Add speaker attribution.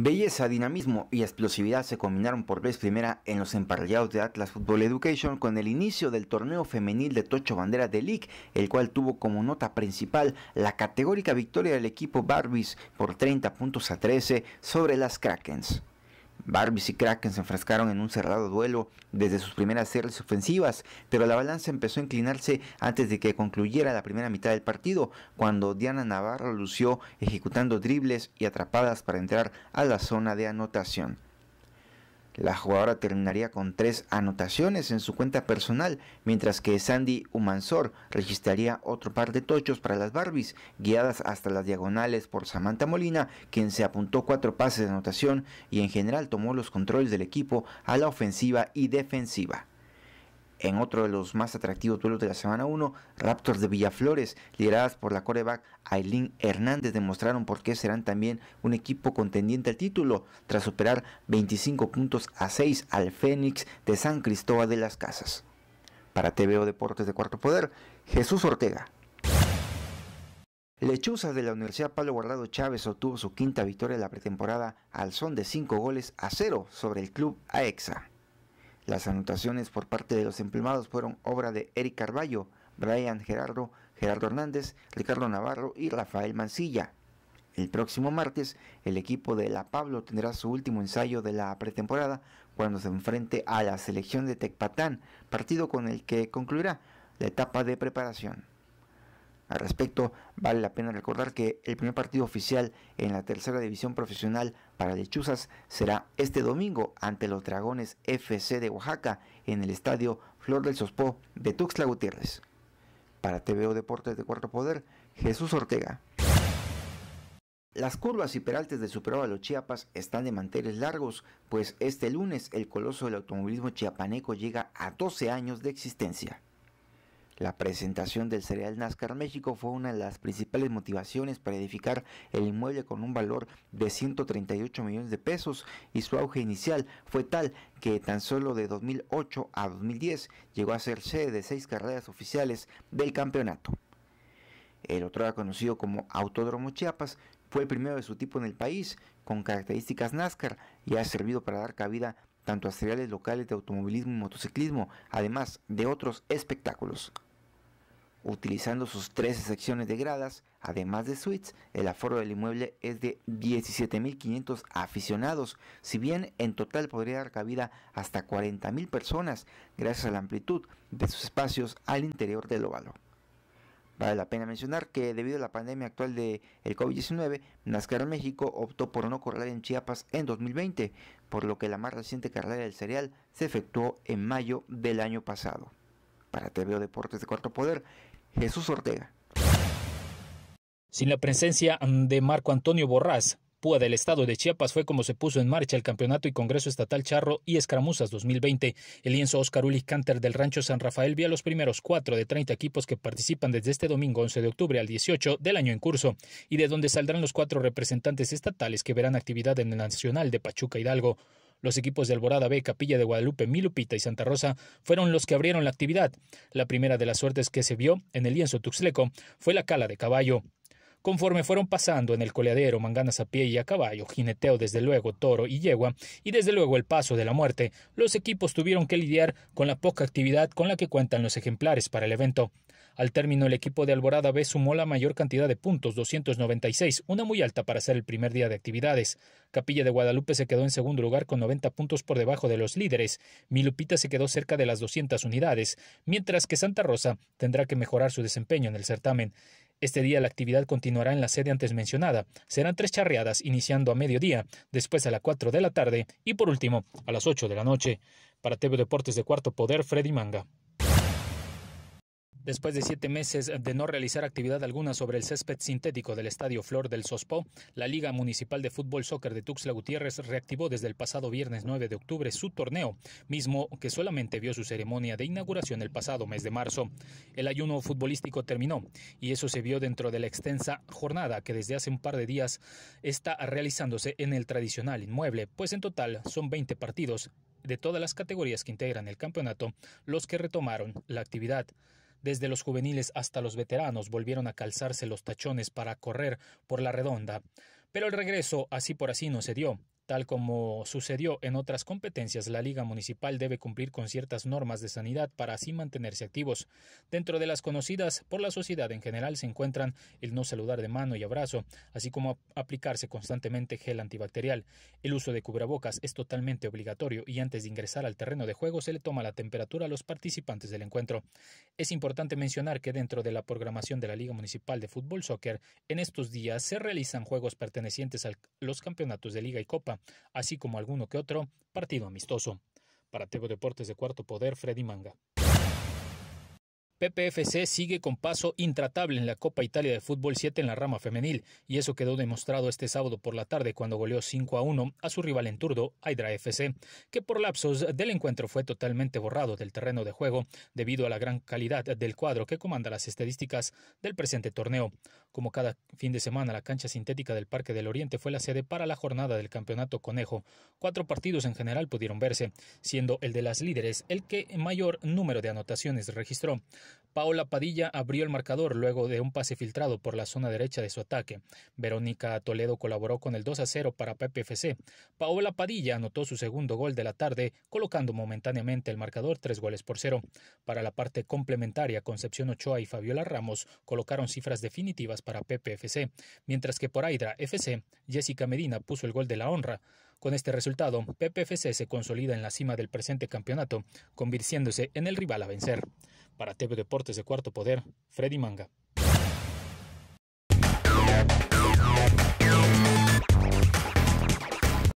Speaker 1: Belleza, dinamismo y explosividad se combinaron por vez primera en los emparrillados de Atlas Football Education con el inicio del torneo femenil de Tocho Bandera de League, el cual tuvo como nota principal la categórica victoria del equipo Barbies por 30 puntos a 13 sobre las Krakens. Barbies y Kraken se enfrascaron en un cerrado duelo desde sus primeras series ofensivas, pero la balanza empezó a inclinarse antes de que concluyera la primera mitad del partido, cuando Diana Navarro lució ejecutando dribles y atrapadas para entrar a la zona de anotación. La jugadora terminaría con tres anotaciones en su cuenta personal, mientras que Sandy Umansor registraría otro par de tochos para las Barbies, guiadas hasta las diagonales por Samantha Molina, quien se apuntó cuatro pases de anotación y en general tomó los controles del equipo a la ofensiva y defensiva en otro de los más atractivos duelos de la semana 1, Raptors de Villaflores, lideradas por la coreback Aileen Hernández, demostraron por qué serán también un equipo contendiente al título, tras superar 25 puntos a 6 al Fénix de San Cristóbal de las Casas. Para TVO Deportes de Cuarto Poder, Jesús Ortega. Lechuzas de la Universidad Pablo Guardado Chávez obtuvo su quinta victoria de la pretemporada al son de 5 goles a 0 sobre el club AEXA. Las anotaciones por parte de los emplumados fueron obra de Eric Carballo, Brian Gerardo, Gerardo Hernández, Ricardo Navarro y Rafael Mancilla. El próximo martes, el equipo de La Pablo tendrá su último ensayo de la pretemporada cuando se enfrente a la selección de Tecpatán, partido con el que concluirá la etapa de preparación. Al respecto, vale la pena recordar que el primer partido oficial en la tercera división profesional para Lechuzas será este domingo ante los Dragones FC de Oaxaca en el estadio Flor del Sospó de Tuxtla Gutiérrez. Para TVO Deportes de Cuarto Poder, Jesús Ortega. Las curvas y peraltes de Superado a los Chiapas están de manteles largos, pues este lunes el coloso del automovilismo chiapaneco llega a 12 años de existencia. La presentación del cereal Nascar México fue una de las principales motivaciones para edificar el inmueble con un valor de 138 millones de pesos y su auge inicial fue tal que tan solo de 2008 a 2010 llegó a ser sede de seis carreras oficiales del campeonato. El otro era conocido como Autódromo Chiapas fue el primero de su tipo en el país, con características NASCAR y ha servido para dar cabida tanto a cereales locales de automovilismo y motociclismo, además de otros espectáculos utilizando sus 13 secciones de gradas, además de suites. El aforo del inmueble es de 17.500 aficionados, si bien en total podría dar cabida hasta 40.000 personas gracias a la amplitud de sus espacios al interior del óvalo. Vale la pena mencionar que debido a la pandemia actual de COVID-19, NASCAR México optó por no correr en Chiapas en 2020, por lo que la más reciente carrera del cereal se efectuó en mayo del año pasado. Para TVO Deportes de Cuarto Poder, Jesús Ortega.
Speaker 2: Sin la presencia mm, de Marco Antonio Borrás, Púa del estado de Chiapas fue como se puso en marcha el Campeonato y Congreso Estatal Charro y Escaramuzas 2020. El lienzo Oscar Uli Canter del Rancho San Rafael vía los primeros cuatro de 30 equipos que participan desde este domingo 11 de octubre al 18 del año en curso, y de donde saldrán los cuatro representantes estatales que verán actividad en el Nacional de Pachuca Hidalgo. Los equipos de Alborada B, Capilla de Guadalupe, Milupita y Santa Rosa fueron los que abrieron la actividad. La primera de las suertes que se vio en el lienzo tuxleco fue la cala de caballo. Conforme fueron pasando en el coleadero, manganas a pie y a caballo, jineteo desde luego, toro y yegua, y desde luego el paso de la muerte, los equipos tuvieron que lidiar con la poca actividad con la que cuentan los ejemplares para el evento. Al término, el equipo de Alborada B sumó la mayor cantidad de puntos, 296, una muy alta para ser el primer día de actividades. Capilla de Guadalupe se quedó en segundo lugar con 90 puntos por debajo de los líderes. Milupita se quedó cerca de las 200 unidades, mientras que Santa Rosa tendrá que mejorar su desempeño en el certamen. Este día la actividad continuará en la sede antes mencionada. Serán tres charreadas, iniciando a mediodía, después a las 4 de la tarde y por último a las 8 de la noche. Para TV Deportes de Cuarto Poder, Freddy Manga. Después de siete meses de no realizar actividad alguna sobre el césped sintético del Estadio Flor del sospo la Liga Municipal de Fútbol Soccer de Tuxtla Gutiérrez reactivó desde el pasado viernes 9 de octubre su torneo, mismo que solamente vio su ceremonia de inauguración el pasado mes de marzo. El ayuno futbolístico terminó y eso se vio dentro de la extensa jornada que desde hace un par de días está realizándose en el tradicional inmueble, pues en total son 20 partidos de todas las categorías que integran el campeonato los que retomaron la actividad. Desde los juveniles hasta los veteranos volvieron a calzarse los tachones para correr por la redonda. Pero el regreso, así por así, no se dio. Tal como sucedió en otras competencias, la Liga Municipal debe cumplir con ciertas normas de sanidad para así mantenerse activos. Dentro de las conocidas por la sociedad en general se encuentran el no saludar de mano y abrazo, así como aplicarse constantemente gel antibacterial. El uso de cubrebocas es totalmente obligatorio y antes de ingresar al terreno de juego se le toma la temperatura a los participantes del encuentro. Es importante mencionar que dentro de la programación de la Liga Municipal de Fútbol Soccer, en estos días se realizan juegos pertenecientes a los campeonatos de Liga y Copa así como alguno que otro partido amistoso. Para Tego Deportes de Cuarto Poder, Freddy Manga. PPFC sigue con paso intratable en la Copa Italia de Fútbol 7 en la rama femenil, y eso quedó demostrado este sábado por la tarde cuando goleó 5 a 1 a su rival en turdo, Hydra FC, que por lapsos del encuentro fue totalmente borrado del terreno de juego debido a la gran calidad del cuadro que comanda las estadísticas del presente torneo. Como cada fin de semana, la cancha sintética del Parque del Oriente fue la sede para la jornada del Campeonato Conejo. Cuatro partidos en general pudieron verse, siendo el de las líderes el que mayor número de anotaciones registró. Paola Padilla abrió el marcador luego de un pase filtrado por la zona derecha de su ataque. Verónica Toledo colaboró con el 2 a 0 para PPFC. Paola Padilla anotó su segundo gol de la tarde, colocando momentáneamente el marcador tres goles por cero. Para la parte complementaria, Concepción Ochoa y Fabiola Ramos colocaron cifras definitivas para PPFC, mientras que por Aydra FC, Jessica Medina puso el gol de la honra. Con este resultado, PPFC se consolida en la cima del presente campeonato, convirtiéndose en el rival a vencer. Para TV Deportes de Cuarto Poder, Freddy Manga.